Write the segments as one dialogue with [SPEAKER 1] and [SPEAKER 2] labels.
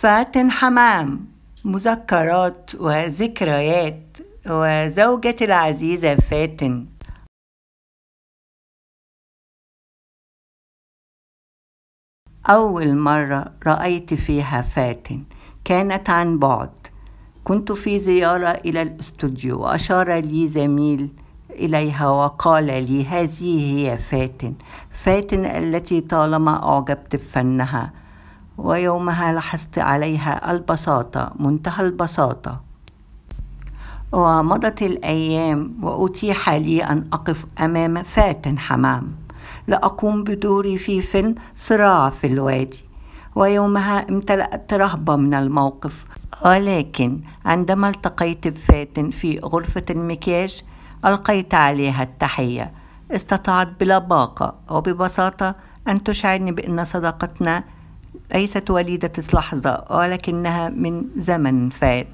[SPEAKER 1] فاتن حمام مذكرات وذكريات وزوجتي العزيزة فاتن أول مرة رأيت فيها فاتن كانت عن بعد كنت في زيارة إلى الاستوديو وأشار لي زميل إليها وقال لي هذه هي فاتن فاتن التي طالما أعجبت بفنها ويومها لاحظت عليها البساطة منتهى البساطة ومضت الأيام وأتيح لي أن أقف أمام فاتن حمام لأقوم بدوري في فيلم صراع في الوادي ويومها امتلأت رهبة من الموقف ولكن عندما التقيت بفاتن في غرفة المكياج ألقيت عليها التحية استطاعت بلباقة وببساطة أن تشعرني بأن صداقتنا ليست وليدة لحظة ولكنها من زمن فات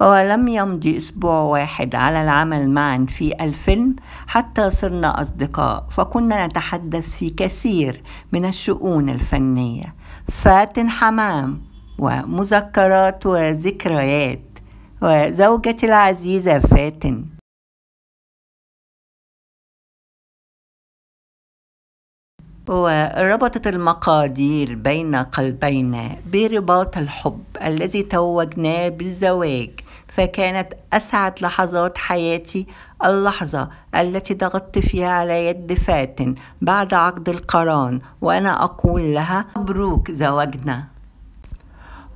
[SPEAKER 1] ولم يمضي أسبوع واحد على العمل معا في الفيلم حتى صرنا أصدقاء فكنا نتحدث في كثير من الشؤون الفنية فاتن حمام ومذكرات وذكريات وزوجتي العزيزة
[SPEAKER 2] فاتن
[SPEAKER 1] وربطت المقادير بين قلبينا برباط الحب الذي توجناه بالزواج فكانت أسعد لحظات حياتي اللحظة التي ضغطت فيها على يد فاتن بعد عقد القران وأنا أقول لها مبروك زواجنا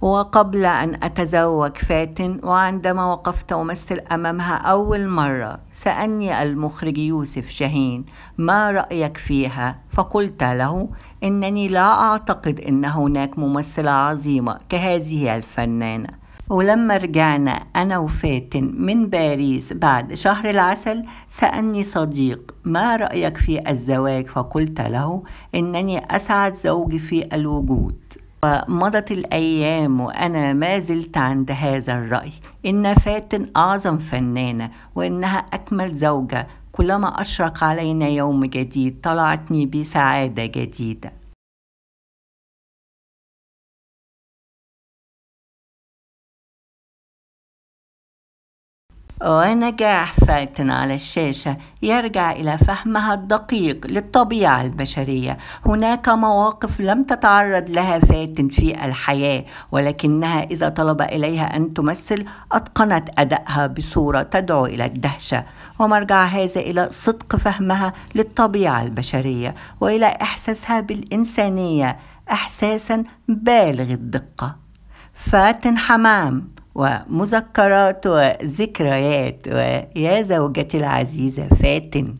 [SPEAKER 1] وقبل أن أتزوج فاتن وعندما وقفت أمثل أمامها أول مرة سألني المخرج يوسف شاهين ما رأيك فيها فقلت له إنني لا أعتقد أن هناك ممثلة عظيمة كهذه الفنانة ولما رجعنا أنا وفاتن من باريس بعد شهر العسل سألني صديق ما رأيك في الزواج فقلت له إنني أسعد زوجي في الوجود ومضت الأيام وأنا ما زلت عند هذا الرأي إن فاتن أعظم فنانة وإنها أكمل زوجة كلما أشرق علينا يوم جديد طلعتني بسعادة جديدة
[SPEAKER 2] ونجاح
[SPEAKER 1] فاتن على الشاشة يرجع إلى فهمها الدقيق للطبيعة البشرية هناك مواقف لم تتعرض لها فاتن في الحياة ولكنها إذا طلب إليها أن تمثل أتقنت أدائها بصورة تدعو إلى الدهشة ومرجع هذا إلى صدق فهمها للطبيعة البشرية وإلى إحساسها بالإنسانية إحساسا بالغ الدقة فاتن حمام ومذكرات وذكريات ويا زوجتي العزيزة فاتن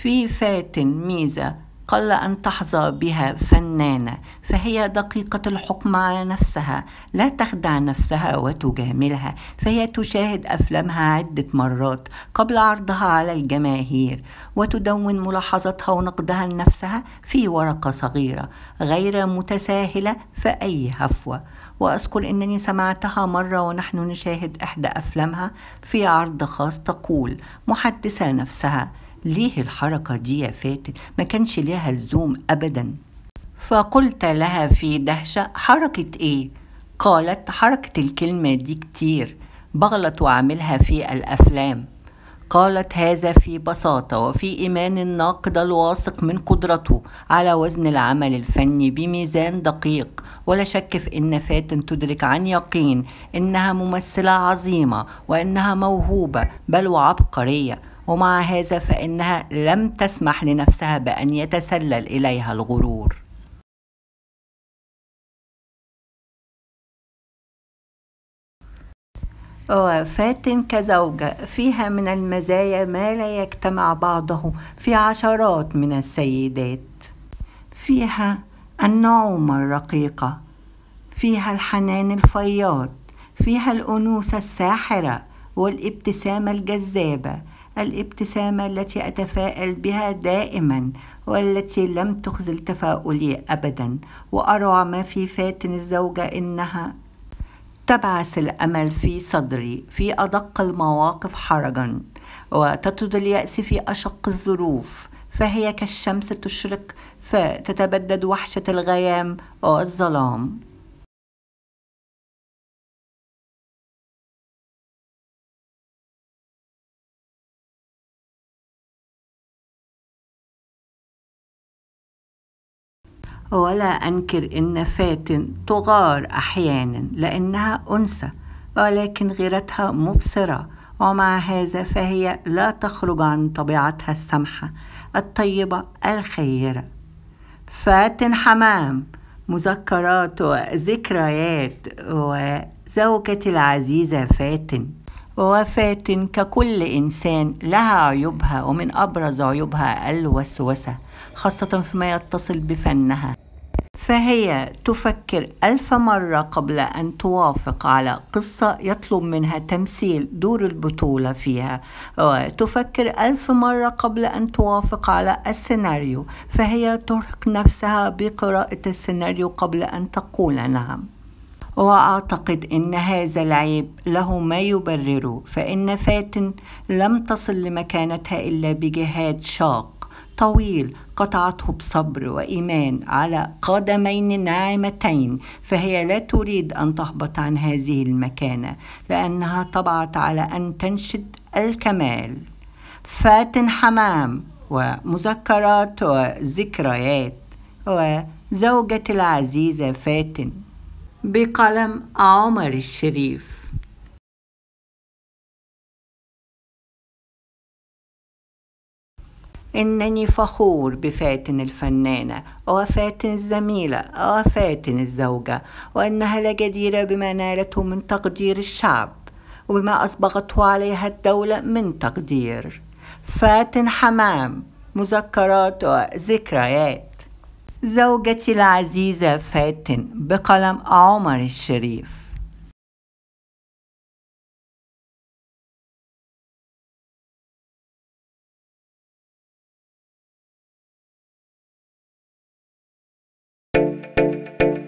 [SPEAKER 1] في فاتن ميزة قل أن تحظى بها فنانة فهي دقيقة الحكم على نفسها لا تخدع نفسها وتجاملها فهي تشاهد أفلامها عدة مرات قبل عرضها على الجماهير وتدون ملاحظتها ونقدها لنفسها في ورقة صغيرة غير متساهلة في أي هفوة وأذكر أنني سمعتها مرة ونحن نشاهد إحدى أفلامها في عرض خاص تقول محدثة نفسها ليه الحركة دي يا فاتن ما كانش ليها لزوم أبدا فقلت لها في دهشة حركة إيه؟ قالت حركة الكلمة دي كتير بغلط وعملها في الأفلام قالت هذا في بساطة وفي إيمان الناقد الواثق من قدرته على وزن العمل الفني بميزان دقيق ولا شك في إن فاتن تدرك عن يقين إنها ممثلة عظيمة وإنها موهوبة بل وعبقرية ومع هذا فإنها لم تسمح لنفسها بأن يتسلل إليها الغرور وفاة كزوجة فيها من المزايا ما لا يجتمع بعضه في عشرات من السيدات فيها النعومة الرقيقة فيها الحنان الفياض فيها الأنوثة الساحرة والابتسامة الجذابة الابتسامة التي أتفائل بها دائما والتي لم تخزل تفاؤلي أبدا وأرى ما في فاتن الزوجة إنها تبعث الأمل في صدري في أدق المواقف حرجا وتطرد اليأس في أشق الظروف فهي كالشمس تشرق فتتبدد وحشة الغيام والظلام ولا أنكر إن فاتن تغار أحيانا لأنها أنثى ولكن غيرتها مبصرة ومع هذا فهي لا تخرج عن طبيعتها السمحة الطيبة الخيرة فاتن حمام مذكرات وذكريات وزوجتي العزيزة فاتن ووفاة ككل إنسان لها عيوبها ومن أبرز عيوبها الوسوسة خاصة فيما يتصل بفنها فهي تفكر ألف مرة قبل أن توافق على قصة يطلب منها تمثيل دور البطولة فيها وتفكر ألف مرة قبل أن توافق على السيناريو فهي ترهق نفسها بقراءة السيناريو قبل أن تقول نعم وأعتقد أن هذا العيب له ما يبرره فإن فاتن لم تصل لمكانتها إلا بجهاد شاق طويل قطعته بصبر وإيمان على قدمين ناعمتين فهي لا تريد أن تهبط عن هذه المكانة لأنها طبعت على أن تنشد الكمال فاتن حمام ومذكرات وذكريات وزوجة العزيزة فاتن بقلم عمر الشريف إنني فخور بفاتن الفنانة وفاتن الزميلة وفاتن الزوجة وإنها لجديرة بما نالته من تقدير الشعب وبما أصبغته عليها الدولة من تقدير فاتن حمام مذكرات وذكريات زوجتي العزيزة فاتن بقلم عمر الشريف
[SPEAKER 2] thank you